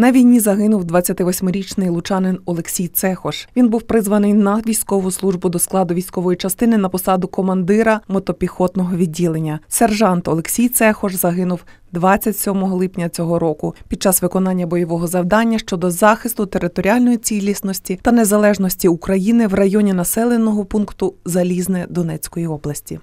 На війні загинув 28-річний лучанин Олексій Цехош. Він був призваний на військову службу до складу військової частини на посаду командира мотопіхотного відділення. Сержант Олексій Цехош загинув 27 липня цього року під час виконання бойового завдання щодо захисту територіальної цілісності та незалежності України в районі населеного пункту Залізне Донецької області.